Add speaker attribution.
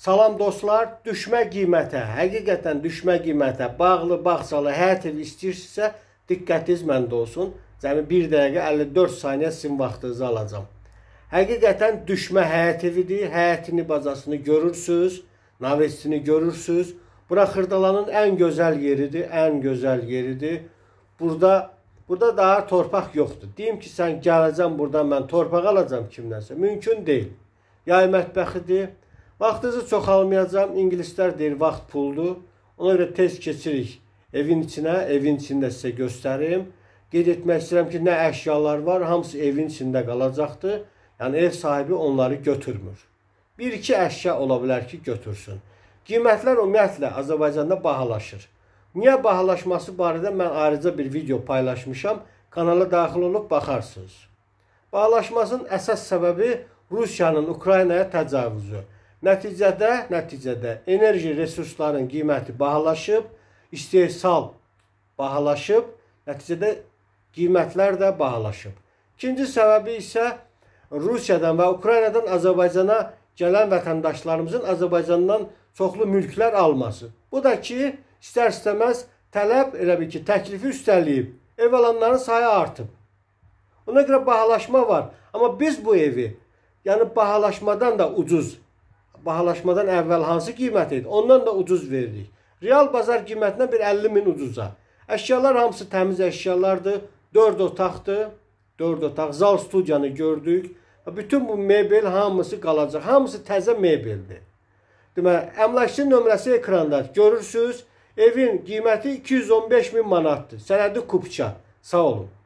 Speaker 1: Salam dostlar, düşmə qiymətə, həqiqətən düşmə qiymətə bağlı, bağçalı hər tip istəyirsinizsə, diqqətiniz məndə olsun. Cəmi 1 dəqiqə 54 saniyə sizin vaxtınızı alacağım. Həqiqətən düşmə həyatividir. Həyətini, bazasını görürsüz, navesini görürsüz. Bura Xırdalanın ən gözəl yeridir, ən gözəl yeridir. Burada burada daha torpaq yoxdur. Deyim ki, sən gələcəm burdan mən torpaq alacam kimdənsə. Mümkün deyil. Yay mətbəxidir. Vaxtınızı çoxalmayacağım. İngilislər deyir vaxt puldur. Ona görə tez keçirik evin içinə, evin içində sizə göstərim. Qeyd etmək istəyirəm ki, nə əşyalar var, hamısı evin içində qalacaqdır. Yəni ev sahibi onları götürmür. Bir iki əşya ola bilər ki, götürsün. Qiymətlər ümumiyyətlə Azərbaycanda bahalaşır. Niyə bahalaşması barədə mən ayrıca bir video paylaşmışam. Kanala daxil olub baxarsınız. Bahalaşmasının əsas səbəbi Rusiyanın Ukraynaya təcavüzü. Nəticədə, nəticədə enerji resurslarının qiyməti bahalaşıb, istehsal bahalaşıb, nəticədə qiymətlər də bahalaşıb. İkinci səbəbi isə Rusiyadan və Ukraynadan Azərbaycana gələn vətəndaşlarımızın Azərbaycandan çoxlu mülklər alması. Bu da ki, istər-istəməz tələb elə bil ki, təklifi üstələyib. Ev alanların sayı artıb. Ona görə bahalaşma var. Amma biz bu evi, yəni bahalaşmadan da ucuz bahalaşmadan əvvəl hansı qiymət idi? Ondan da ucuz veririk. Real bazar qiymətinə bir 50 min ucuza. Əşyalar hamısı təmiz əşyalardır. 4 otaqdır. 4 otaq zal studiyanı gördük. Bütün bu mebel hamısı qalacaq. Hamısı təzə mebeldir. Deməli, əmlakçı nömrəsi ekranda görürsüz. Evin qiyməti 215 min manatdır. Sənədi kupça. Sağ olun.